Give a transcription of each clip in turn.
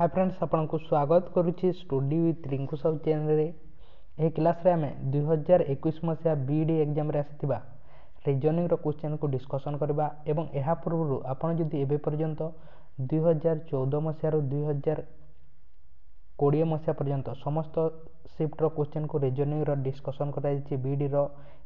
ହାଏ friends ଆପଣଙ୍କୁ ସ୍ୱାଗତ କରୁଛି ଷ୍ଟୁଡ଼ିଓ ୱିଥ୍ ରିଙ୍କୁ ସବୁ ଚ୍ୟାନେଲରେ ଏହି କ୍ଲାସ୍ରେ ଆମେ ଦୁଇହଜାର ଏକୋଇଶ ମସିହା ବି ଇ ଡି ଏକ୍ଜାମ୍ରେ ଆସିଥିବା ରିଜନିଂର କୋଶ୍ଚିନ୍କୁ ଡିସ୍କସନ୍ କରିବା ଏବଂ ଏହା ପୂର୍ବରୁ ଆପଣ ଯଦି ଏବେ ପର୍ଯ୍ୟନ୍ତ ଦୁଇହଜାର ଚଉଦ ମସିହାରୁ ଦୁଇହଜାର କୋଡ଼ିଏ ମସିହା ପର୍ଯ୍ୟନ୍ତ ସମସ୍ତ ସିଫ୍ଟର କୋଶ୍ଚିନ୍କୁ ରିଜନିଂର ଡିସ୍କସନ୍ କରାଯାଇଛି ବିଇଡ଼ିର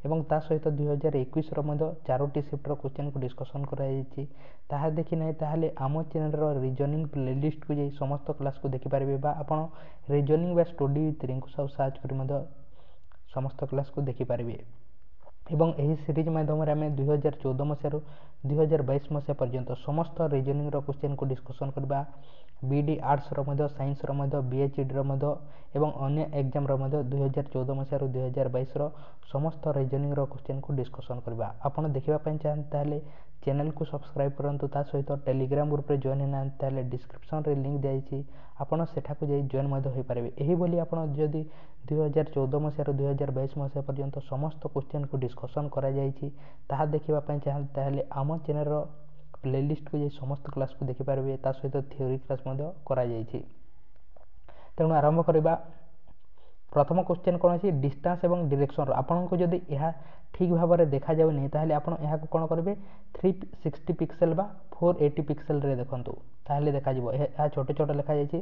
ଏବଂ ତା ସହିତ ଦୁଇହଜାର ଏକୋଇଶର ମଧ୍ୟ ଚାରୋଟି ସିଫ୍ଟର କୋଶ୍ଚିନ୍କୁ ଡିସ୍କସନ୍ କରାଯାଇଛି ତାହା ଦେଖି ନାହିଁ ତାହେଲେ ଆମ ଚ୍ୟାନେଲ୍ର ରିଜନିଂ ପ୍ଲେଲିଷ୍ଟକୁ ଯାଇ ସମସ୍ତ କ୍ଲାସ୍କୁ ଦେଖିପାରିବେ ବା ଆପଣ ରିଜନିଂ ବା ଷ୍ଟଡ଼ି ଥ୍ରୀଙ୍କୁ ସବୁ ସର୍ଚ୍ଚ କରି ମଧ୍ୟ ସମସ୍ତ କ୍ଲାସ୍କୁ ଦେଖିପାରିବେ ଏବଂ ଏହି ସିରିଜ୍ ମାଧ୍ୟମରେ ଆମେ ଦୁଇହଜାର ଚଉଦ ମସିହାରୁ ଦୁଇହଜାର ବାଇଶ ମସିହା ପର୍ଯ୍ୟନ୍ତ ସମସ୍ତ ରିଜନିଂର କୋଶ୍ଚିନ୍କୁ ଡିସ୍କସନ୍ କରିବା ବି ଡ଼ି ଆର୍ଟ୍ସର ମଧ୍ୟ ସାଇନ୍ସର ମଧ୍ୟ ବି ଏଚ୍ ଇଡ଼ିର ମଧ୍ୟ ଏବଂ ଅନ୍ୟ ଏଗ୍ଜାମ୍ର ମଧ୍ୟ ଦୁଇହଜାର ଚଉଦ ମସିହାରୁ ଦୁଇହଜାର ବାଇଶର ସମସ୍ତ ରିଜନିଂର କୋଶ୍ଚିନ୍କୁ ଡିସ୍କସନ୍ କରିବା ଆପଣ ଦେଖିବା ପାଇଁ ଚାହାନ୍ତି ତାହେଲେ ଚ୍ୟାନେଲ୍କୁ ସବସ୍କ୍ରାଇବ୍ କରନ୍ତୁ ତା ସହିତ ଟେଲିଗ୍ରାମ୍ ଗ୍ରୁପ୍ରେ ଜଏନ୍ ହେଇନାହାନ୍ତି ତାହେଲେ ଡିସ୍କ୍ରିପ୍ସନ୍ରେ ଲିଙ୍କ୍ ଦିଆଯାଇଛି ଆପଣ ସେଠାକୁ ଯାଇ ଜଏନ୍ ମଧ୍ୟ ହୋଇପାରିବେ ଏହିଭଳି ଆପଣ ଯଦି ଦୁଇହଜାର ଚଉଦ ମସିହାରୁ ଦୁଇହଜାର ବାଇଶ ମସିହା ପର୍ଯ୍ୟନ୍ତ ସମସ୍ତ କୋଶ୍ଚିନ୍କୁ ଡିସ୍କସନ୍ କରାଯାଇଛି ତାହା ଦେଖିବା ପାଇଁ ଚାହାନ୍ତି ତାହେଲେ ଆମ ଚ୍ୟାନେଲ୍ର ପ୍ଲେଲିଷ୍ଟକୁ ଯାଇ ସମସ୍ତ କ୍ଲାସ୍କୁ ଦେଖିପାରିବେ ତା ସହିତ ଥିଓରି କ୍ଲାସ୍ ମଧ୍ୟ କରାଯାଇଛି ତେଣୁ ଆରମ୍ଭ କରିବା ପ୍ରଥମ କୋଶ୍ଚେନ୍ କ'ଣ ଅଛି ଡିଷ୍ଟାନ୍ସ ଏବଂ ଡିରେକ୍ସନ୍ ଆପଣଙ୍କୁ ଯଦି ଏହା ଠିକ୍ ଭାବରେ ଦେଖାଯାଉନି ତାହେଲେ ଆପଣ ଏହାକୁ କ'ଣ କରିବେ ଥ୍ରୀ ସିକ୍ସଟି ପିକ୍ସେଲ୍ ବା ଫୋର୍ ଏଇଟି ପିକ୍ସେଲ୍ରେ ଦେଖନ୍ତୁ ତାହେଲେ ଦେଖାଯିବ ଏହା ଛୋଟ ଛୋଟ ଲେଖାଯାଇଛି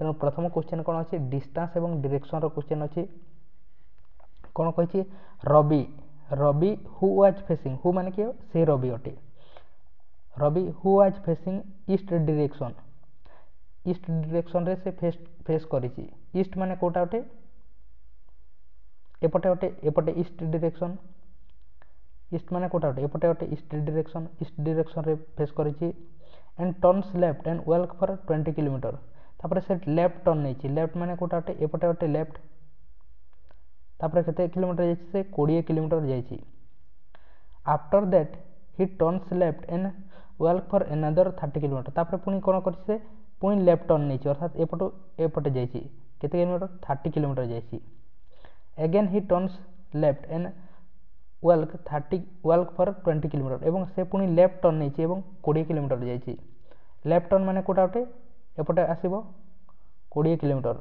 ତେଣୁ ପ୍ରଥମ କୋଶ୍ଚେନ୍ କ'ଣ ଅଛି ଡିଷ୍ଟାନ୍ସ ଏବଂ ଡିରେକ୍ସନ୍ର କୋଶ୍ଚେନ୍ ଅଛି କ'ଣ କହିଛି ରବି ରବି ହୁ ୱାଜ୍ ଫେସିଂ ହୁ ମାନେ କିଏ ସେ ରବି ଅଟେ Ravi who was facing east direction east ଡିରେକ୍ସନ୍ରେ ସେ ଫେସ୍ ଫେସ୍ କରିଛି ଇଷ୍ଟ ମାନେ କେଉଁଟା ଗୋଟେ ଏପଟେ ଗୋଟେ ଏପଟେ ଇଷ୍ଟ ଡିରେକ୍ସନ୍ ଇଷ୍ଟ ମାନେ କେଉଁଟା ଗୋଟେ ଏପଟେ ଗୋଟେ ଇଷ୍ଟ ଡିରେକ୍ସନ୍ ଇଷ୍ଟ ଡିରେକ୍ସନ୍ରେ ଫେସ୍ କରିଛି and turns left and walk for twenty kilometre ତାପରେ ସେ ଲେଫ୍ଟ ଟର୍ନ ନେଇଛି ଲେଫ୍ଟ ମାନେ କେଉଁଟା ଗୋଟେ ଏପଟେ ଗୋଟେ ଲେଫ୍ଟ ତାପରେ କେତେ କିଲୋମିଟର ଯାଇଛି ସେ କୋଡ଼ିଏ କିଲୋମିଟର ଯାଇଛି after that he turns left and walk for another thirty kilometre ତାପରେ ପୁଣି କ'ଣ କରିଛି ସେ ପୁଣି ଲେଫ୍ଟ ଟର୍ନ ନେଇଛି ଅର୍ଥାତ୍ ଏପଟୁ ଏପଟେ ଯାଇଛି କେତେ କିଲୋମିଟର ଥାର୍ଟି କିଲୋମିଟର ଯାଇଛି again he turns left and walk thirty walk for twenty kilometre ଏବଂ ସେ ପୁଣି ଲେଫ୍ଟ ଟର୍ନ ନେଇଛି ଏବଂ କୋଡ଼ିଏ କିଲୋମିଟର ଯାଇଛି ଲେଫ୍ଟ ଟର୍ନ ମାନେ କେଉଁଟା ଗୋଟେ ଏପଟେ ଆସିବ କୋଡ଼ିଏ kilometre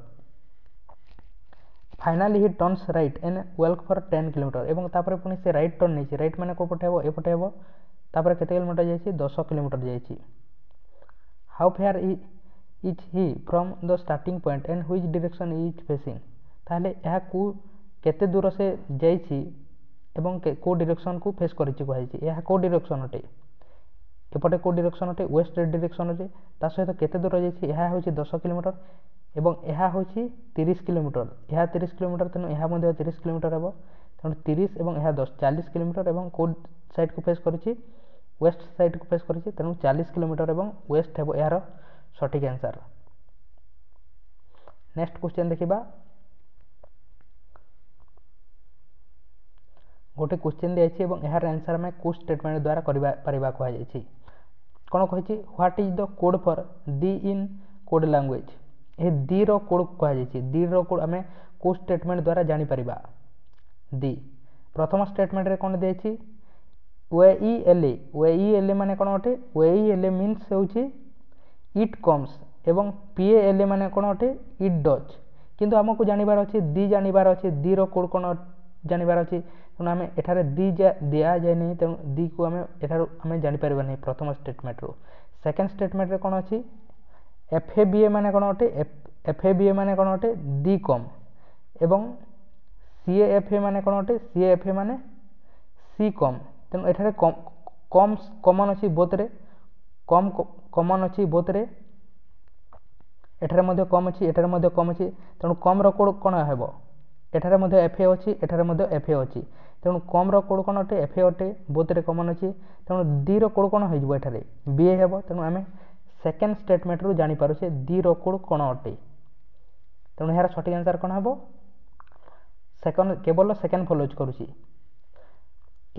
finally he turns right and walk for ten kilometre এবং তাপরে পুনি সে রাইট টর্ন নেইছি রাইট মানে কোপটে হব এপটে হব তাপরে কেতে কিলোমিটার যাইছি দশ কিলোমিটার যাইছি হাউ ফেয়ার ই is he from the starting point and which direction is facing তাহলে ଏହାକୁ କେତେ ଦୂର ସେ ଯାଇଛି ଏବଂ କେଉଁ ଡିରେକ୍ସନ୍କୁ ଫେସ୍ କରିଛି କୁହାଯାଇଛି ଏହା କେଉଁ ଡିରେକ୍ସନ୍ ଅଟେ ଏପଟେ କେଉଁ ଡିରେକ୍ସନ୍ ଅଟେ ୱେଷ୍ଟ ଡିରେକ୍ସନ୍ ଅଟେ ତା ସହିତ କେତେ ଦୂର ଯାଇଛି ଏହା ହେଉଛି ଦଶ କିଲୋମିଟର ଏବଂ ଏହା ହେଉଛି ତିରିଶ କିଲୋମିଟର ଏହା ତିରିଶ କିଲୋମିଟର ତେଣୁ ଏହା ମଧ୍ୟ ତିରିଶ କିଲୋମିଟର ହେବ ତେଣୁ ତିରିଶ ଏବଂ ଏହା ଦଶ ଚାଳିଶ କିଲୋମିଟର ଏବଂ କେଉଁ ସାଇଡ଼୍କୁ ଫେସ୍ କରିଛି ୱେଷ୍ଟ ସାଇଡ଼୍କୁ ଫେସ୍ କରିଛି ତେଣୁ ଚାଳିଶ କିଲୋମିଟର ଏବଂ ୱେଷ୍ଟ ହେବ ଏହାର সঠিক আনসার নেক্সট কোশ্চেন দেখিবা গোটে কোশ্চেন দিয়েছি এবং এর আনসার আমি কোশ স্টেটমেন্ট দ্বারা করিবা পারিবা কুহাযাইছি কোন কইছি what is the code for the in code language এই দি র কোড কুহাযাইছি দি র কোড আমি কোশ স্টেটমেন্ট দ্বারা জানি পারিবা দি প্রথম স্টেটমেন্টরে কোন দিয়েছি way E L a way ই এল এ মানে কোন অটে ওয়ে ই এল এ মিন্স হচ্ছে ଇଟ୍ କମ୍ସ ଏବଂ ପିଏ ଏଲ୍ ଏ ମାନେ କ'ଣ ଅଟେ ଇଟ୍ ଡଜ୍ କିନ୍ତୁ ଆମକୁ ଜାଣିବାର ଅଛି ଦି ଜାଣିବାର ଅଛି ଦିର କୋଡ଼୍ କ'ଣ ଜାଣିବାର ଅଛି ତେଣୁ ଆମେ ଏଠାରେ ଦି ଦିଆଯାଇନି ତେଣୁ ଦିକୁ ଆମେ ଏଠାରୁ ଆମେ ଜାଣିପାରିବା ନାହିଁ ପ୍ରଥମ ଷ୍ଟେଟମେଣ୍ଟରୁ ସେକେଣ୍ଡ ଷ୍ଟେଟମେଣ୍ଟରେ କ'ଣ ଅଛି ଏଫ୍ ଏ ବି ଏ ମାନେ କ'ଣ ଅଟେ ଏଫ୍ ଏ ବି ଏ ମାନେ କ'ଣ ଅଟେ ଦି କମ୍ ଏବଂ ସିଏ ଏଫ୍ ଏ ମାନେ କ'ଣ ଅଟେ ସିଏ ଏଫ୍ ଏ ମାନେ ସି କମ୍ ତେଣୁ ଏଠାରେ କମ୍ କମନ୍ ଅଛି ବୋଥରେ କମ୍ କମନ୍ ଅଛି ବୋଥରେ ଏଠାରେ ମଧ୍ୟ କମ୍ ଅଛି ଏଠାରେ ମଧ୍ୟ କମ୍ ଅଛି ତେଣୁ କମ୍ର କୋଡ଼ କ'ଣ ହେବ ଏଠାରେ ମଧ୍ୟ ଏଫ୍ ଏ ଅଛି ଏଠାରେ ମଧ୍ୟ ଏଫ୍ ଏ ଅଛି ତେଣୁ କମ୍ର କୋଡ଼ କ'ଣ ଅଟେ ଏଫ୍ ଏ ଅଟେ ବୋଥରେ କମନ୍ ଅଛି ତେଣୁ ଦି'ର କୋଡ଼ କ'ଣ ହୋଇଯିବ ଏଠାରେ ବି ଏ ହେବ ତେଣୁ ଆମେ ସେକେଣ୍ଡ ଷ୍ଟେଟମେଣ୍ଟରୁ ଜାଣିପାରୁଛେ ଦି'ର କୋଡ଼ କ'ଣ ଅଟେ ତେଣୁ ଏହାର ସଠିକ୍ ଆନ୍ସର୍ କ'ଣ ହେବ ସେକେଣ୍ଡ କେବଳ ସେକେଣ୍ଡ ଫଲୋଜ୍ କରୁଛି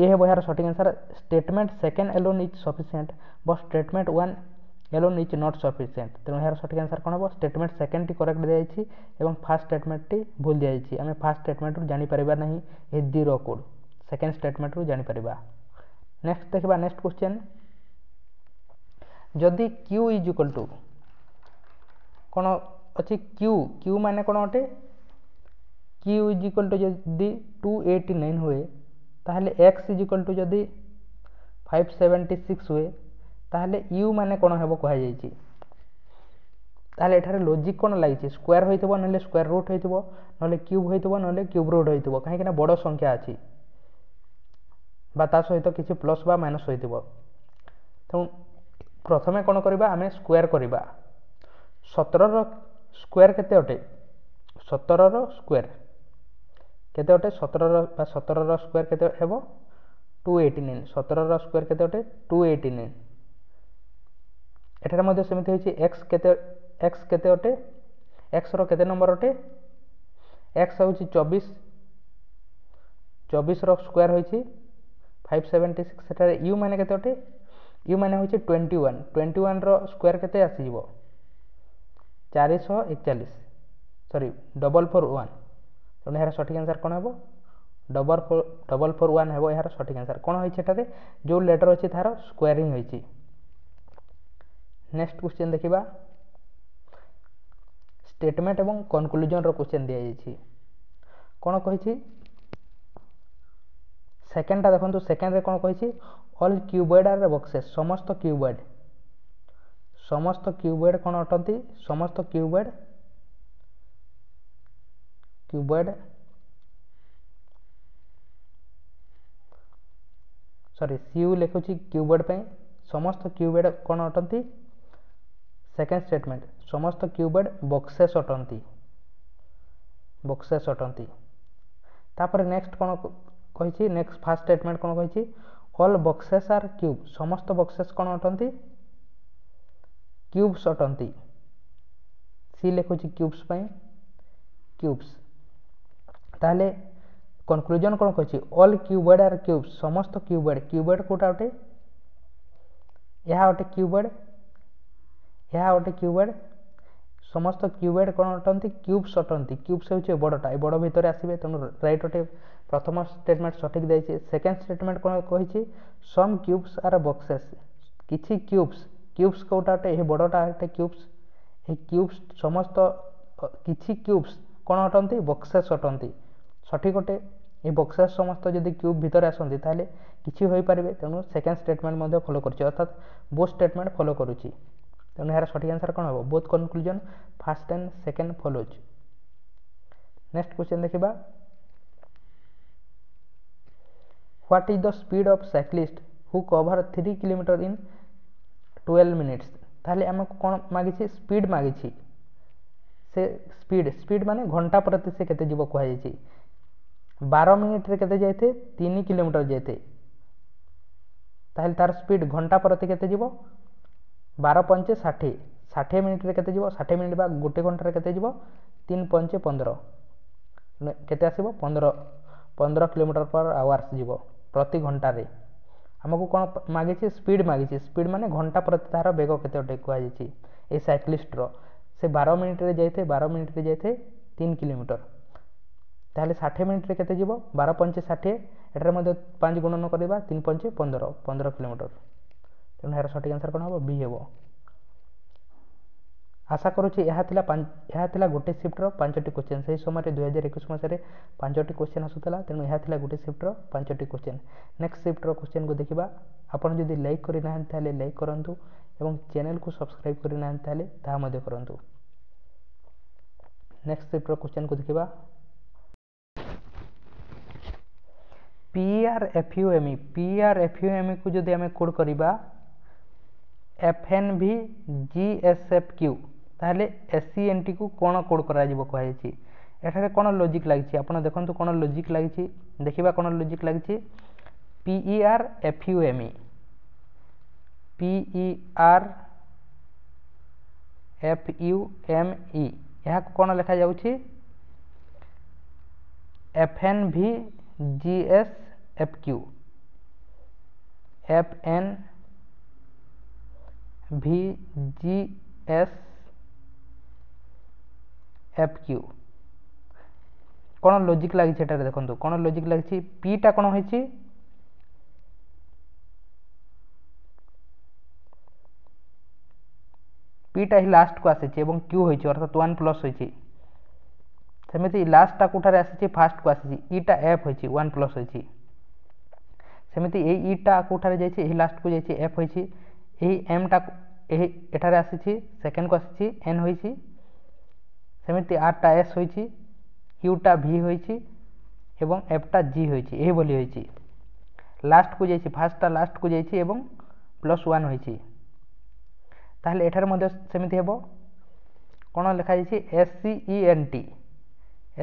ଏ ହେବ ଏହାର ସଠିକ୍ answer statement second alone is sufficient but statement one alone is not sufficient तेणु यार सठिक आंसर कौन हम स्टेटमेंट सेकेंड टी करेक्ट दी फास्ट स्टेटमेंट भूल दी आम फास्ट स्टेटमेंट्रु जापर ना दि रोड सेकेंड स्टेटमेंट्रु पार नेक्स्ट देखा नेक्स्ट क्वेश्चन जदि क्यू इज इक्वल टू कौन अच्छे क्यू क्यू मान कौन अटे क्यू इज इक्वल टू जदि टू एटी नाइन हुए तो एक्स इज इक्वल टू जदि फाइव सेवेन्टी सिक्स हुए ତାହେଲେ ୟୁ ମାନେ କ'ଣ ହେବ କୁହାଯାଇଛି ତାହେଲେ ଏଠାରେ ଲଜିକ୍ କ'ଣ ଲାଗିଛି ସ୍କୋୟାର ହୋଇଥିବ ନହେଲେ ସ୍କୋୟାର ରୁଟ୍ ହୋଇଥିବ ନହେଲେ କ୍ୟୁବ୍ ହୋଇଥିବ ନହେଲେ କ୍ୟୁବ୍ ରୁଟ୍ ହୋଇଥିବ କାହିଁକି ନା ବଡ଼ ସଂଖ୍ୟା ଅଛି ବା ତା ସହିତ କିଛି ପ୍ଲସ୍ ବା ମାଇନସ୍ ହୋଇଥିବ ତେଣୁ ପ୍ରଥମେ କ'ଣ କରିବା ଆମେ ସ୍କୋୟାର କରିବା ସତରର ସ୍କୋୟାର କେତେ ଅଟେ ସତରର ସ୍କୋୟାର କେତେ ଅଟେ ସତରର ବା ସତରର ସ୍କୋୟାର କେତେ ହେବ ଟୁ ଏଇଟି ନାଇନ୍ ସତରର ସ୍କୋୟାର କେତେ ଅଟେ ଟୁ ଏଇଟି ନାଇନ୍ ଏଠାରେ ମଧ୍ୟ ସେମିତି ହୋଇଛି এক্স କେତେ ଏକ୍ସ କେତେ ଅଟେ ଏକ୍ସର କେତେ ନମ୍ବର ଅଟେ ଏକ୍ସ ହେଉଛି ଚବିଶ ଚବିଶର স্কোয়ার ହୋଇଛି ফাইভ সেভেন্টি সিক্স সেটার ইউ মানে কত অটে ইউ মানে হচ্ছে টোয়েন্টি ওয়ান টোয়েন্টি ওয়ান ওয়ানর স্কোয়ার কেতে যাব চারিশহ একচাশ সরি ডবল ফোর ওয়ান তেমন এর সঠিক আনসার কোণ হব double four double four one হব এর সঠিক আনসার কোণ হয়েছে এটার যে লেটর অছে তার স্কোয়ারিং হয়েছে ନେକ୍ସଟ କ୍ୱେଶ୍ଚିନ୍ ଦେଖିବା ଷ୍ଟେଟମେଣ୍ଟ ଏବଂ କନକ୍ଲୁଜନ୍ର କ୍ୱେଶ୍ଚିନ୍ ଦିଆଯାଇଛି କ'ଣ କହିଛି ସେକେଣ୍ଡଟା ଦେଖନ୍ତୁ ସେକେଣ୍ଡରେ କ'ଣ କହିଛି ଅଲ୍ କ୍ୟୁବଏଡ୍ ଆର୍ ବକ୍ସେସ୍ ସମସ୍ତ କ୍ୟୁବଏଡ୍ ସମସ୍ତ କ୍ୟୁବଏଡ୍ କ'ଣ ଅଟନ୍ତି ସମସ୍ତ କ୍ୟୁବଏଡ୍ କ୍ୟୁବଏଡ୍ ସରି ସିୟୁ ଲେଖୁଛି କ୍ୟୁବଏଡ୍ ପାଇଁ ସମସ୍ତ କ୍ୟୁବଏଡ୍ କ'ଣ ଅଟନ୍ତି ସେକେଣ୍ଡ ଷ୍ଟେଟମେଣ୍ଟ ସମସ୍ତ କ୍ୟୁବେଡ଼ ବକ୍ସେ ସଟନ୍ତି ବକ୍ସେ ସଟନ୍ତି ତାପରେ ନେକ୍ସଟ କ'ଣ କହିଛି ନେକ୍ସଟ ଫାର୍ଷ୍ଟ ଷ୍ଟେଟମେଣ୍ଟ କ'ଣ କହିଛି ଅଲ୍ ବକ୍ସେସ୍ ଆର୍ କ୍ୟୁବ୍ ସମସ୍ତ ବକ୍ସେସ୍ କ'ଣ ଅଟନ୍ତି କ୍ୟୁବ୍ସ ଅଟନ୍ତି ସି ଲେଖୁଛି କ୍ୟୁବ୍ସ ପାଇଁ କ୍ୟୁବ୍ସ ତାହେଲେ କନକ୍ଲୁଜନ୍ କ'ଣ କହିଛି ଅଲ୍ କ୍ୟୁବେଡ଼ ଆର୍ କ୍ୟୁବ୍ସ ସମସ୍ତ କ୍ୟୁବେଡ଼ କ୍ୟୁବେଡ଼ କେଉଁଟା ଅଟେ ଏହା ଅଟେ କ୍ୟୁବେଡ଼ ଏହା ଗୋଟେ କ୍ୟୁବେଡ଼ ସମସ୍ତ କ୍ୟୁବେଡ଼ କ'ଣ ଅଟନ୍ତି କ୍ୟୁବ୍ସ ଅଟନ୍ତି କ୍ୟୁବ୍ସ ହେଉଛି ବଡ଼ଟା ଏ ବଡ଼ ଭିତରେ ଆସିବେ ତେଣୁ ରାଇଟ୍ ଗୋଟେ ପ୍ରଥମ ଷ୍ଟେଟମେଣ୍ଟ ସଠିକ୍ ଦେଇଛି ସେକେଣ୍ଡ ଷ୍ଟେଟମେଣ୍ଟ କ'ଣ କହିଛି ସମ୍ କ୍ୟୁବ୍ସ ଆର୍ ବକ୍ସେସ୍ କିଛି କ୍ୟୁବ୍ସ କ୍ୟୁବ୍ସ କେଉଁଟା ଅଟେ ଏହି ବଡ଼ଟା ଅଟେ କ୍ୟୁବ୍ସ ଏହି କ୍ୟୁବ୍ସ ସମସ୍ତ କିଛି କ୍ୟୁବ୍ସ କ'ଣ ଅଟନ୍ତି ବକ୍ସେସ୍ ଅଟନ୍ତି ସଠିକ୍ ଗୋଟେ এই ବକ୍ସେସ୍ ସମସ୍ତ ଯଦି କ୍ୟୁବ୍ ଭିତରେ ଆସନ୍ତି ତାହେଲେ କିଛି ହୋଇପାରିବେ ତେଣୁ ସେକେଣ୍ଡ ଷ୍ଟେଟମେଣ୍ଟ ମଧ୍ୟ ଫଲୋ କରୁଛି করছি অর্থাৎ ଷ୍ଟେଟମେଣ୍ଟ ଫଲୋ କରୁଛି ତେଣୁ ଏହାର ସଠିକ୍ ଆନ୍ସର୍ କ'ଣ ହେବ both conclusion first and second follows next question ଦେଖିବା what is the speed of cyclist who cover three kilometre in twelve minutes তাহলে আমাকে କ'ଣ ମାଗିଛି ସ୍ପିଡ୍ ମାଗିଛି ସେ ସ୍ପିଡ୍ ସ୍ପିଡ୍ ମାନେ ଘଣ୍ଟା ପ୍ରତି ସେ କେତେ ଯିବ କୁହାଯାଇଛି ବାର ମିନିଟ୍ରେ କେତେ ଯାଇଥାଏ ତିନି କିଲୋମିଟର ଯାଇଥାଏ ତାହେଲେ ତାର ସ୍ପିଡ୍ ଘଣ୍ଟା ପ୍ରତି କେତେ ଯିବ ବାର ପଞ୍ଚେ ଷାଠିଏ ଷାଠିଏ ମିନିଟ୍ରେ କେତେ ଯିବ ଷାଠିଏ ମିନିଟ୍ ବା ଗୋଟେ ଘଣ୍ଟାରେ କେତେ ଯିବ ତିନି ପଞ୍ଚେ ପନ୍ଦର କେତେ ଆସିବ ପନ୍ଦର ପନ୍ଦର କିଲୋମିଟର ପର୍ ଆୱାର୍ସ ଯିବ ପ୍ରତି ଘଣ୍ଟାରେ ଆମକୁ କ'ଣ ମାଗିଛି ସ୍ପିଡ଼୍ ମାଗିଛି ସ୍ପିଡ଼୍ ମାନେ ଘଣ୍ଟା ପ୍ରତି ତାହାର ବେଗ କେତେ ଅଟେ କୁହାଯାଇଛି ଏଇ ସାଇକ୍ଲିଷ୍ଟର ସେ ବାର ମିନିଟ୍ରେ ଯାଇଥାଏ ବାର ମିନିଟ୍ରେ ଯାଇଥାଏ ତିନି କିଲୋମିଟର ତାହେଲେ ଷାଠିଏ ମିନିଟ୍ରେ କେତେ ଯିବ ବାର ପଞ୍ଚେ ଷାଠିଏ ଏଠାରେ ମଧ୍ୟ ପାଞ୍ଚ ଗୁଣନ କରିବା ତିନି ପଞ୍ଚେ ପନ୍ଦର ପନ୍ଦର କିଲୋମିଟର ତେଣୁ ଏହାର ସଠିକ୍ ଆନ୍ସର୍ କ'ଣ ହେବ ବି ହେବ ଆଶା କରୁଛି ଏହା ଥିଲା ଏହା ଥିଲା ଗୋଟେ ସିଫ୍ଟର ପାଞ୍ଚଟି କୋଶ୍ଚିନ୍ ସେହି ସମୟରେ ଦୁଇହଜାର ଏକୋଇଶ ମସିହାରେ ପାଞ୍ଚଟି କୋଶ୍ଚିନ୍ ଆସୁଥିଲା ତେଣୁ ଏହା ଥିଲା ଗୋଟେ ସିଫ୍ଟର ପାଞ୍ଚଟି କୋଶ୍ଚିନ୍ ନେକ୍ସଟ ସିଫ୍ଟର କୋଶ୍ଚିନ୍କୁ ଦେଖିବା ଆପଣ ଯଦି ଲାଇକ୍ କରିନାହାନ୍ତି ତାହେଲେ ଲାଇକ୍ କରନ୍ତୁ ଏବଂ ଚ୍ୟାନେଲକୁ ସବସ୍କ୍ରାଇବ୍ କରିନାହାନ୍ତି ତାହେଲେ ତାହା ମଧ୍ୟ କରନ୍ତୁ ନେକ୍ସଟ ସିଫ୍ଟର କୋଶ୍ଚିନ୍କୁ ଦେଖିବା P R F U M E P R F U M ইকু যদি আমি কোড করা এফএনভি জিএসএফকিউ তাহলে এসিএনটিକୁ କ'ଣ କୋଡ଼୍ କରାଯିବ କୁହାଯାଇଛି ଏଠାରେ କ'ଣ ଲଜିକ୍ ଲାଗିଛି ଆପଣ ଦେଖନ୍ତୁ କ'ଣ ଲଜିକ୍ ଲାଗିଛି ଦେଖିବା କ'ଣ ଲଜିକ୍ ଲାଗିଛି ପିଇଆର୍ ଏଫ୍ୟୁଏମ୍ଇ ପିଇଆର୍ ଏଫ୍ୟୁଏମ୍ଇ ଏହାକୁ କ'ଣ ଲେଖାଯାଉଛି ଏଫ୍ଏନ୍ଭି G S F Q F N V G S F Q কোন লজিক লাগিছে এটার দেখুন কোন লজিক লাগিছে পিটা কোন হয়েছে পিটা হি লাস্ট কু আসিছে এবং কিউ হয়েছে অর্থাৎ ওয়ান প্লস হয়েছে সেমিতি লাস্টটা কোঠারে আসিছে ফার্স্ট কু আসিছে ইটা এফ হয়েছে ওয়ান প্লস হয়েছে সেমিতি এই ইটা কোঠারে যাইছে এই লাস্ট কু যাইছে এফ হয়েছে এই ଏମ୍ଟା ଏହି ଏଠାରେ ଆସିଛି ସେକେଣ୍ଡକୁ ଆସିଛି ଏନ୍ ହୋଇଛି ସେମିତି ଆର୍ଟା ଏସ୍ ହୋଇଛି ୟୁଟା ଭି ହୋଇଛି ଏବଂ ଏଫ୍ଟା ଜି ହୋଇଛି ଏହିଭଳି ହୋଇଛି ଲାଷ୍ଟକୁ ଯାଇଛି ଫାର୍ଷ୍ଟଟା ଲାଷ୍ଟକୁ ଯାଇଛି ଏବଂ ପ୍ଲସ୍ ୱାନ୍ ହୋଇଛି ତାହେଲେ ଏଠାରେ ମଧ୍ୟ ସେମିତି ହେବ କ'ଣ ଲେଖାଯାଇଛି S C E N T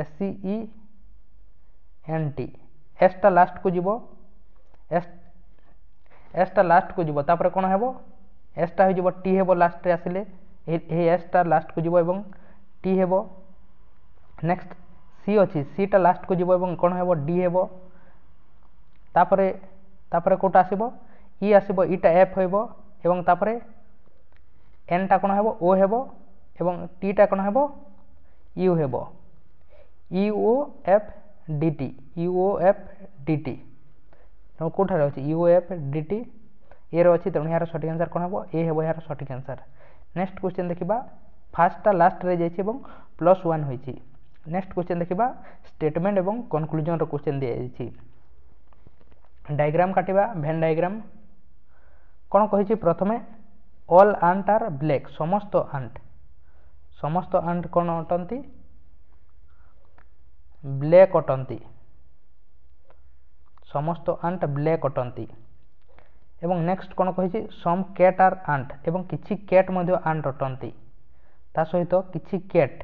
S C E N T ଏସ୍ଟା ଲାଷ୍ଟକୁ ଯିବ ଏସ୍ এসটা লাস্টকু যাব তাপরে কোণ হব এসটা হয়ে যাব টি হব লাস্টে আসলে এই এসটা লাস্টকু যাব এবং টি হব নেক্সট সি অছি সিটা লাস্টকু যাব এবং কোণ হব ডি হব তাপরে তাপরে কোটা আসব ই আসব ইটা এফ হইব এবং তাপরে এনটা কোণ হব ও হব এবং টিটা কোণ হব ইউ হব U O F D T U O F D T ତେଣୁ କେଉଁଠାରେ ଅଛି ୟୁ ଏଫ୍ ଡି ଟି ଏର ଅଛି ତେଣୁ ଏହାର ସଠିକ୍ ଆନ୍ସର୍ କ'ଣ ହେବ ଏ ହେବ ଏହାର ସଠିକ୍ ଆନ୍ସର୍ ନେକ୍ସଟ୍ କ୍ୱେଶ୍ଚିନ୍ ଦେଖିବା ଫାର୍ଷ୍ଟଟା ଲାଷ୍ଟରେ ଯାଇଛି ଏବଂ ପ୍ଲସ୍ ୱାନ୍ ହୋଇଛି ନେକ୍ସଟ୍ କ୍ୱେଶ୍ଚିନ୍ ଦେଖିବା ଷ୍ଟେଟମେଣ୍ଟ ଏବଂ କନକ୍ଲୁଜନ୍ର କ୍ୱେଶ୍ଚିନ୍ ଦିଆଯାଇଛି ଡାଇଗ୍ରାମ୍ କାଟିବା ଭେନ୍ ଡାଇଗ୍ରାମ୍ କ'ଣ କହିଛି ପ୍ରଥମେ ଅଲ୍ ଆଣ୍ଟ ଆର୍ ବ୍ଲେକ୍ ସମସ୍ତ ଆଣ୍ଟ ସମସ୍ତ ଆଣ୍ଟ କ'ଣ ଅଟନ୍ତି ବ୍ଲେକ୍ ଅଟନ୍ତି ସମସ୍ତ ଆଣ୍ଟ ବ୍ଲେକ୍ ଅଟନ୍ତି ଏବଂ ନେକ୍ସଟ କ'ଣ କହିଛି ସମ୍ କ୍ୟାଟ୍ ଆର୍ ଆଣ୍ଟ ଏବଂ କିଛି କ୍ୟାଟ୍ ମଧ୍ୟ ଆଣ୍ଟ ଅଟନ୍ତି ତା ସହିତ କିଛି କ୍ୟାଟ୍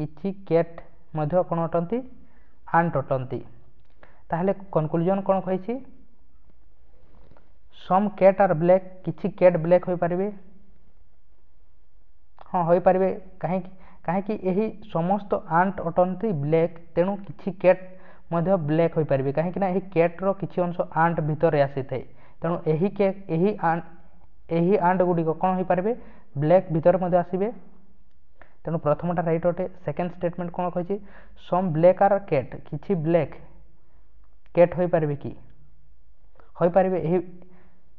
କିଛି କ୍ୟାଟ୍ ମଧ୍ୟ କ'ଣ ଅଟନ୍ତି ଆଣ୍ଟ ଅଟନ୍ତି ତାହେଲେ କନକ୍ଲୁଜନ୍ କ'ଣ କହିଛି ସମ୍ କ୍ୟାଟ୍ ଆର୍ ବ୍ଲେକ୍ କିଛି କ୍ୟାଟ୍ ବ୍ଲେକ୍ ହୋଇପାରିବେ ହଁ ହୋଇପାରିବେ କାହିଁକି କାହିଁକି ଏହି ସମସ୍ତ ଆଣ୍ଟ ଅଟନ୍ତି ବ୍ଲେକ୍ ତେଣୁ କିଛି କ୍ୟାଟ୍ ମଧ୍ୟ ବ୍ଲେକ୍ ହୋଇପାରିବେ କାହିଁକିନା ଏହି କେଟ୍ର କିଛି ଅଂଶ ଆଣ୍ଟ ଭିତରେ ଆସିଥାଏ ତେଣୁ ଏହି କେକ୍ ଏହି ଏହି ଆଣ୍ଟ ଗୁଡ଼ିକ କ'ଣ ହୋଇପାରିବେ ବ୍ଲେକ୍ ଭିତରେ ମଧ୍ୟ ଆସିବେ ତେଣୁ ପ୍ରଥମଟା ରାଇଟ୍ ଅଟେ ସେକେଣ୍ଡ ଷ୍ଟେଟମେଣ୍ଟ କ'ଣ କହିଛି ସମ୍ ବ୍ଲେକ୍ ଆର୍ କେଟ୍ କିଛି ବ୍ଲେକ୍ କେଟ୍ ହୋଇପାରିବେ କି ହୋଇପାରିବେ ଏହି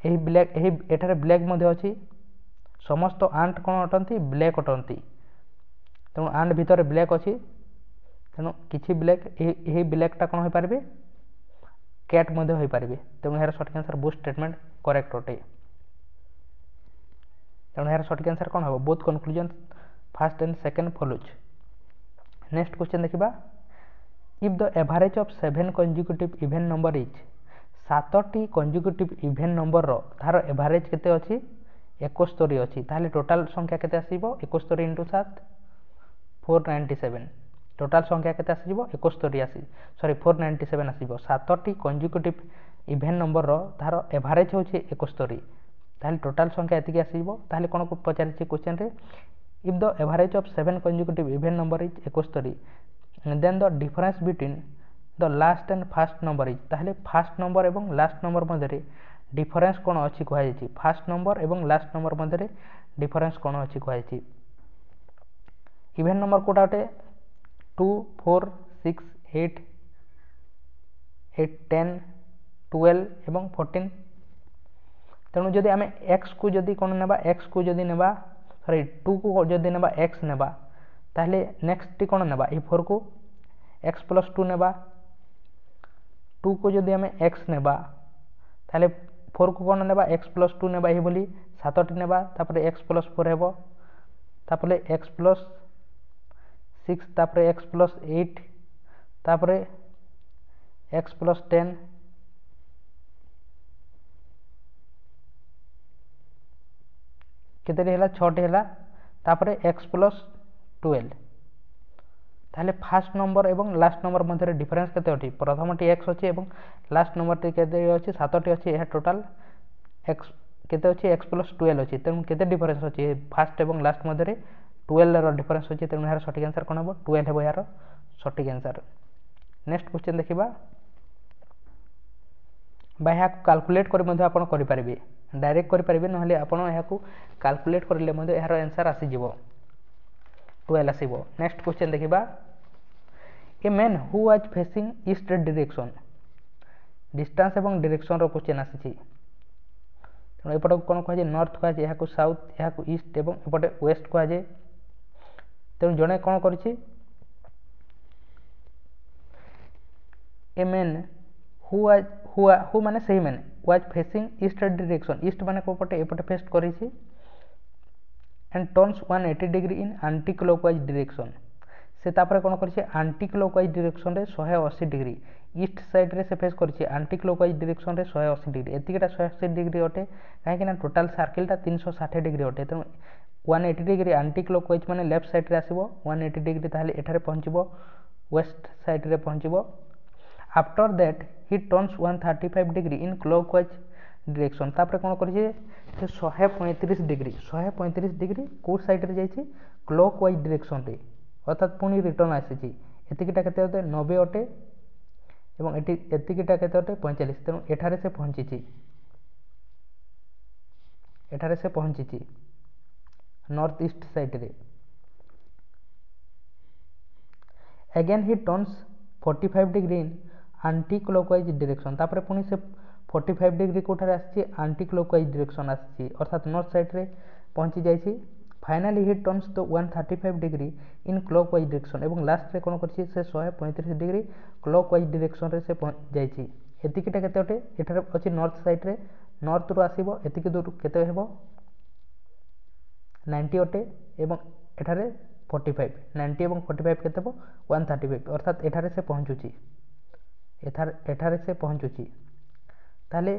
ଏହି ବ୍ଲେକ୍ ଏହି ଏଠାରେ ବ୍ଲେକ୍ ମଧ୍ୟ ଅଛି ସମସ୍ତ ଆଣ୍ଟ କ'ଣ ଅଟନ୍ତି ବ୍ଲେକ୍ ଅଟନ୍ତି ତେଣୁ ଆଣ୍ଟ ଭିତରେ ବ୍ଲେକ୍ ଅଛି ତେଣୁ କିଛି ବ୍ଲାକ୍ ଏହି ବ୍ଲାକ୍ଟା କ'ଣ ହୋଇପାରିବେ କ୍ୟାଟ୍ ମଧ୍ୟ ହୋଇପାରିବେ ତେଣୁ ଏହାର ସଠିକ୍ ଆନ୍ସର୍ ବୋଥ୍ ଷ୍ଟେଟମେଣ୍ଟ କରେକ୍ଟ ଅଟେ ତେଣୁ ଏହାର ସଠିକ୍ ଆନ୍ସର୍ କ'ଣ ହେବ both conclusion first and second follows next question ଦେଖିବା if the average of seven consecutive event number is সাতটি কনজুকুটিভ ইভেন্ট নম্বরর তার এভারেজ কেতে অছি একস্তরি অছি তাহলে টোটাল সংখ্যা কেতে আসব একস্তরি ইন্টু ସାତ ଫୋର୍ নাইনটি ସେଭେନ୍ ଟୋଟାଲ୍ ସଂଖ୍ୟା କେତେ ଆସିଯିବ ଏକସ୍ତରୀ ଆସି ସରି ଫୋର୍ ନାଇଣ୍ଟି ସେଭେନ୍ ଆସିବ ସାତଟି କଞ୍ଜୁକେଟିଭ୍ ଇଭେନ୍ ନମ୍ବରର ତାହାର ଏଭରେଜ୍ ହେଉଛି ଏକସ୍ତରୀ ତାହେଲେ ଟୋଟାଲ୍ ସଂଖ୍ୟା ଏତିକି ଆସିଯିବ ତାହେଲେ କ'ଣ ପଚାରିଛି କୋଶ୍ଚିନ୍ରେ if the average of seven consecutive even number is ଏକସ୍ତରୀ then the difference between the last and first number is ତାହେଲେ ଫାଷ୍ଟ ନମ୍ବର ଏବଂ ଲାଷ୍ଟ ନମ୍ବର ମଧ୍ୟରେ ଡିଫରେନ୍ସ କ'ଣ ଅଛି କୁହାଯାଇଛି ଫାଷ୍ଟ ନମ୍ବର ଏବଂ ଲାଷ୍ଟ ନମ୍ବର ମଧ୍ୟରେ ଡିଫରେନ୍ସ କ'ଣ ଅଛି କୁହାଯାଇଛି ଇଭେନ୍ ନମ୍ବର କେଉଁଟା ଗୋଟେ two four six eight eight ten twelve एवं फोर्टन तेणु जदि आम एक्स को जदि कौन नवा एक्स को जदि नवा सरी टू को जदि नवा एक्स ने नेक्स्ट टी कौन नवा फोर को एक्स प्लस टू ने टू को जदि आम एक्स नवा फोर को कौन ने एक्स प्लस टू नवा ये सतट नवा एक्स प्लस फोर हेबले एक्स प्लस সিক্স তাপরে এক্স প্লস এইট তাপরে এক্স প্লস টেন কেতোটি হল ছটি হল তাপরে এক্স প্লস টুয়েলভ তাহলে ফার্স্ট নম্বর এবং লাস্ট নম্বর মধ্যে ডিফরেন্স কেতে অছি প্রথমটি এক্স অছি এবং লাস্ট নম্বরটি কেতে অছি সাতটি অছি এর টোটাল এক্স কেতে অছি এক্স প্লস টুয়েলভ অছি তেমন কেতে ডিফরেন্স অছি ফার্স্ট এবং লাস্ট মধ্যে টুয়েলভর ডিফরেন্স হচ্ছে তেমন এর সঠিক আনসার কোণ হব টুয়েলভ হব এর সঠিক আনসার নেক্সট কোশ্চেন দেখা বা এখন কাল্কুলেট করে আপনার করে ডাইরেক্ট করে নহলে আপনার এখন কাল্কুলেট করলে এর আনসার আসিযোগ টুয়েলভ আসব নেক্সট কোশ্চেন দেখা a man who was facing east direction distance এবং ডিরেকশনর কোশ্চেন আসিছে ତେଣୁ ଏପଟକୁ କ'ଣ କୁହାଯାଏ ନର୍ଥ କୁହାଯାଏ ଏହାକୁ ସାଉଥ୍ ଏହାକୁ ଇଷ୍ଟ ଏବଂ ଏପଟେ ୱେଷ୍ଟ କୁହାଯାଏ ତେଣୁ ଜଣେ କ'ଣ କରିଛି ଏ main who was who who ମାନେ ସେହି man was facing east direction east ମାନେ କେଉଁ ପଟେ ଏପଟେ ଫେସ୍ କରିଛି and turns one eighty degree in କ୍ଲକ୍ wise direction ସେ ତାପରେ କ'ଣ କରିଛି ଆଣ୍ଟି କ୍ଲକ୍ ୱାଇଜ୍ ଡିରେକ୍ସନ୍ରେ ଶହେ ଅଶୀ ଡିଗ୍ରୀ ଇଷ୍ଟ ସାଇଡ଼୍ରେ ସେ ଫେସ୍ କରିଛି ଆଣ୍ଟି ୱାଇଜ୍ ଡିରେକ୍ସନ୍ରେ ଶହେ ଅଶୀ ଡିଗ୍ରୀ ଏତିକିଟା ଶହେ ଅଶୀ ଡିଗ୍ରୀ ଅଟେ କାହିଁକିନା ଟୋଟାଲ୍ ସାର୍କେଲ୍ଟା ତିନିଶହ ଷାଠିଏ ଡିଗ୍ରୀ ଅଟେ ତେଣୁ one eighty degree anticlockwise ମାନେ ଲେଫ୍ଟ ସାଇଡ଼୍ରେ ଆସିବ ୱାନ୍ ଏଇଟି ଡିଗ୍ରୀ ତାହେଲେ ଏଠାରେ ପହଞ୍ଚିବ ୱେଷ୍ଟ ସାଇଡ଼୍ରେ ପହଞ୍ଚିବ after that he turns one thirty five degree in କ୍ଲକ୍ wise direction ତାପରେ କ'ଣ କରିଛି ସେ ଶହେ ପଇଁତିରିଶ ଡିଗ୍ରୀ ଶହେ ପଇଁତିରିଶ ଡିଗ୍ରୀ କେଉଁ ସାଇଡ଼୍ରେ ଯାଇଛି କ୍ଲକ୍ ୱାଇଜ୍ ଡିରେକ୍ସନ୍ରେ ଅର୍ଥାତ୍ ପୁଣି ରିଟର୍ଣ୍ଣ ଆସିଛି ଏତିକିଟା କେତେ ଅଟେ ନବେ ଅଟେ ଏବଂ ଏଠି ଏତିକିଟା କେତେ ଅଟେ ପଇଁଚାଳିଶ ତେଣୁ ଏଠାରେ ସେ ପହଞ୍ଚିଛି ଏଠାରେ ସେ ପହଞ୍ଚିଛି north east side re again he turns 45 degree in anti clockwise direction তারপরে পুনি সে 45 ডিগ্রি কোঠারে আসছে আন্টি ক্লকওয়াইজ ডিরেকশন আসছে অর্থাৎ নর্থ সাইডরে পৌঁছে যাইছি finally he turns to one thirty five degree in clockwise direction এবং লাস্টরে কোণ করছে সে শহে পঁয়ত্রিশ ডিগ্রি ক্লকওয়াইজ ডিরেকশনরে সে যাইছি এতিকিটা কেতে অটে এটার অছে নর্থ সাইডরে নর্থরু আসব এতিকি দূর কেতে হব ନାଇଣ୍ଟି ଅଟେ ଏବଂ ଏଠାରେ ଫୋର୍ଟି ଫାଇଭ୍ ନାଇଣ୍ଟି ଏବଂ ଫୋର୍ଟି ଫାଇଭ୍ କେତେ ହେବ ୱାନ୍ ଥାର୍ଟି ଫାଇଭ୍ ଅର୍ଥାତ୍ ଏଠାରେ ସେ ପହଞ୍ଚୁଛି ଏଠାରେ ଏଠାରେ ସେ ପହଞ୍ଚୁଛି ତାହେଲେ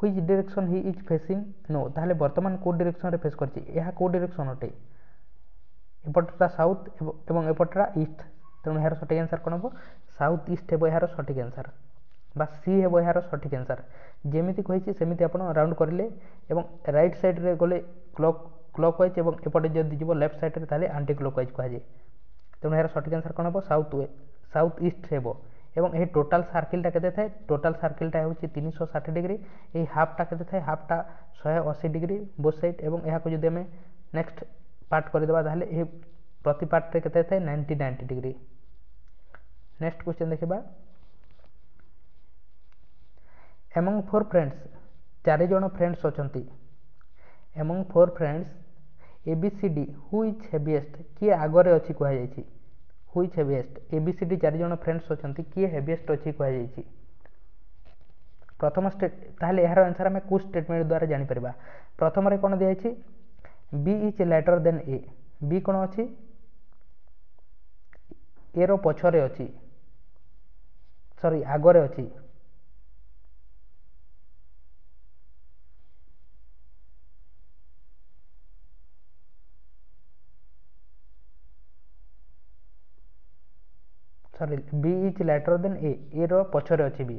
which direction he is facing now ତାହେଲେ ବର୍ତ୍ତମାନ କେଉଁ ଡିରେକ୍ସନ୍ରେ ଫେସ୍ କରିଛି ଏହା କେଉଁ ଡିରେକ୍ସନ୍ ଅଟେ ଏପଟଟା ସାଉଥ୍ ଏବଂ ଏପଟଟା ଇଷ୍ଟ ତେଣୁ ଏହାର ସଠିକ୍ ଆନ୍ସର୍ କ'ଣ ହେବ ସାଉଥ୍ ଇଷ୍ଟ ହେବ ଏହାର ସଠିକ୍ ଆନ୍ସର୍ বা ସି ହେବ ଏହାର ସଠିକ୍ ଆନ୍ସର୍ ଯେମିତି କହିଛି ସେମିତି ଆପଣ ରାଉଣ୍ଡ କରିଲେ ଏବଂ ରାଇଟ୍ ସାଇଡ଼୍ରେ ଗଲେ କ୍ଲକ୍ କ୍ଲକ୍ ୱାଇଜ୍ ଏବଂ ଏପଟେ ଯଦି ଯିବ ଲେଫ୍ଟ ସାଇଡ଼୍ରେ ତାହେଲେ ଆଣ୍ଟି କ୍ଲକ୍ ୱାଇଜ୍ କୁହାଯାଏ ତେଣୁ ଏହାର ସଠିକ୍ ଆନ୍ସର୍ କ'ଣ ହେବ ସାଉଥ୍ ସାଉଥ୍ ଇଷ୍ଟ ହେବ ଏବଂ ଏହି ଟୋଟାଲ୍ ସାର୍କିଲ୍ଟା କେତେ ଥାଏ ଟୋଟାଲ୍ ସାର୍କିଲ୍ଟା ହେଉଛି ତିନିଶହ ଷାଠିଏ ଡିଗ୍ରୀ ଏହି ହାଫ୍ଟା କେତେ ଥାଏ ହାଫ୍ଟା ଶହେ ଅଶୀ ଡିଗ୍ରୀ ବୋଥ୍ ସାଇଡ଼୍ ଏବଂ ଏହାକୁ ଯଦି ଆମେ ନେକ୍ସଟ ପାର୍ଟ କରିଦେବା ତାହେଲେ ଏହି ପ୍ରତି ପାର୍ଟରେ କେତେ ଥାଏ ninety ninety degree next question ଦେଖିବା ଏମଙ୍ଗ ଫୋର୍ ଫ୍ରେଣ୍ଡସ୍ ଚାରିଜଣ ଫ୍ରେଣ୍ଡସ୍ ଅଛନ୍ତି among four friends A B C D which heaviest କିଏ ଆଗରେ ଅଛି କୁହାଯାଇଛି which heaviest A B C D ଚାରିଜଣ ଫ୍ରେଣ୍ଡସ୍ ଅଛନ୍ତି କିଏ ହେଭିଏଷ୍ଟ ଅଛି କୁହାଯାଇଛି ପ୍ରଥମ ତାହେଲେ ଏହାର ଆନ୍ସର୍ ଆମେ କେଉଁ ଷ୍ଟେଟମେଣ୍ଟ ଦ୍ୱାରା ଜାଣିପାରିବା ପ୍ରଥମରେ କ'ଣ ଦିଆଯାଇଛି ବି ଇଜ୍ ଲେଟର୍ ଦେନ୍ ଏ ବି କ'ଣ ଅଛି ଏର ପଛରେ ଅଛି ସରି ଆଗରେ ଅଛି ସରି ବି ଇଜ୍ ଲାଟର୍ ଦେନ୍ ଏ ଏର ପଛରେ ଅଛି ବି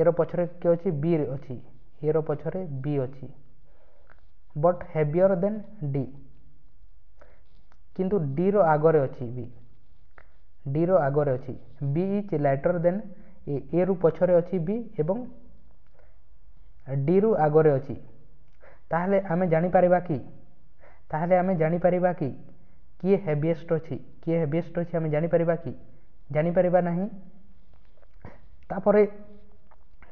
ଏର ପଛରେ କିଏ ଅଛି ବି ଅଛି ଏର ପଛରେ ବି ଅଛି ବଟ୍ ହେଭିୟର୍ ଦେନ୍ ଡି କିନ୍ତୁ ଡିର ଆଗରେ ଅଛି ବି ଡିର ଆଗରେ ଅଛି ବି ଇଜ୍ ଲାଟର୍ ଦେନ୍ ଏ ଏରୁ ପଛରେ ଅଛି ବି ଏବଂ ଡିରୁ ଆଗରେ ଅଛି ତାହେଲେ ଆମେ ଜାଣିପାରିବା କି ତାହେଲେ ଆମେ ଜାଣିପାରିବା କି କିଏ ହେଭିଏଷ୍ଟ ଅଛି କିଏ ହେଭିଏଷ୍ଟ ଅଛି ଆମେ ଜାଣିପାରିବା କି ଜାଣିପାରିବା ନାହିଁ ତାପରେ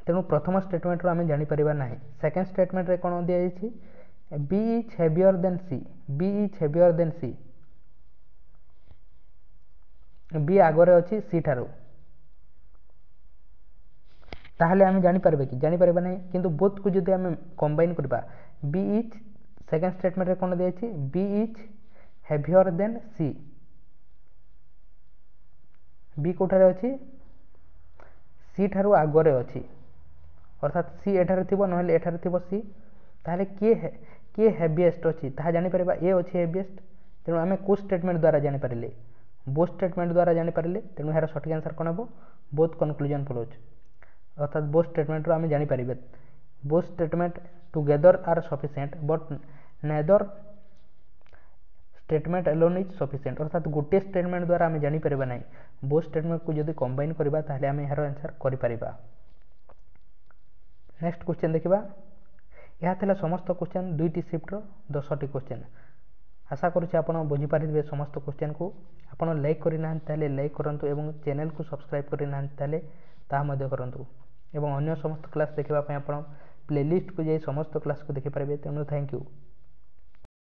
ତେଣୁ ପ୍ରଥମ ଷ୍ଟେଟମେଣ୍ଟରୁ ଆମେ ଜାଣିପାରିବା ନାହିଁ ସେକେଣ୍ଡ ଷ୍ଟେଟମେଣ୍ଟରେ କ'ଣ ଦିଆଯାଇଛି B is heavier than C B is heavier than C B ଆଗରେ ଅଛି ସି ଠାରୁ ତାହେଲେ ଆମେ ଜାଣିପାରିବା କି ଜାଣିପାରିବା ନାହିଁ କିନ୍ତୁ ବୋଥକୁ ଯଦି ଆମେ କମ୍ବାଇନ୍ କରିବା ବି ଇଜ୍ ସେକେଣ୍ଡ ଷ୍ଟେଟମେଣ୍ଟରେ କ'ଣ ଦିଆଯାଇଛି B is heavier than C ବି କେଉଁଠାରେ ଅଛି ସି ଠାରୁ ଆଗରେ ଅଛି ଅର୍ଥାତ୍ ସି ଏଠାରେ ଥିବ ନହେଲେ ଏଠାରେ ଥିବ ସି ତାହେଲେ କିଏ କିଏ ହେଭିଏଷ୍ଟ ଅଛି ତାହା ଜାଣିପାରିବା ଏ ଅଛି ହେଭିଏଷ୍ଟ ତେଣୁ ଆମେ କେଉଁ ଷ୍ଟେଟମେଣ୍ଟ ଦ୍ୱାରା ଜାଣିପାରିଲେ ବୋଥ୍ ଷ୍ଟେଟମେଣ୍ଟ ଦ୍ୱାରା ଜାଣିପାରିଲେ ତେଣୁ ଏହାର ସଠିକ୍ ଆନ୍ସର୍ କ'ଣ ହେବ ବୋଥ୍ କନକ୍ଲୁଜନ୍ ଫଲୋଜ୍ ଅର୍ଥାତ୍ ବୋଥ୍ ଷ୍ଟେଟମେଣ୍ଟରୁ ଆମେ ଜାଣିପାରିବେ both statement together are sufficient but neither statement alone is sufficient ଅର୍ଥାତ୍ ଗୋଟିଏ ଷ୍ଟେଟମେଣ୍ଟ ଦ୍ୱାରା ଆମେ ଜାଣିପାରିବା ନାହିଁ ବୋଥ ଷ୍ଟେଟମେଣ୍ଟକୁ ଯଦି କମ୍ବାଇନ୍ କରିବା ତାହେଲେ ଆମେ ଏହାର ଆନ୍ସର୍ କରିପାରିବା ନେକ୍ସଟ କ୍ୱେଶ୍ଚିନ୍ ଦେଖିବା ଏହା ଥିଲା ସମସ୍ତ କ୍ୱେଶ୍ଚିନ୍ ଦୁଇଟି ସିଫ୍ଟର ଦଶଟି କ୍ୱେଶ୍ଚିନ୍ ଆଶା କରୁଛି ଆପଣ ବୁଝିପାରିଥିବେ ସମସ୍ତ କ୍ୱେଶ୍ଚିନ୍କୁ ଆପଣ ଲାଇକ୍ କରିନାହାନ୍ତି ତାହେଲେ ଲାଇକ୍ କରନ୍ତୁ ଏବଂ ଚ୍ୟାନେଲ୍କୁ ସବସ୍କ୍ରାଇବ୍ କରିନାହାନ୍ତି ତାହେଲେ ତାହା ମଧ୍ୟ କରନ୍ତୁ ଏବଂ ଅନ୍ୟ ସମସ୍ତ କ୍ଲାସ୍ ଦେଖିବା ପାଇଁ ଆପଣ ପ୍ଲେଲିଷ୍ଟକୁ ଯାଇ ସମସ୍ତ କ୍ଲାସ୍କୁ ଦେଖିପାରିବେ ତେଣୁ ଥ୍ୟାଙ୍କ ୟୁ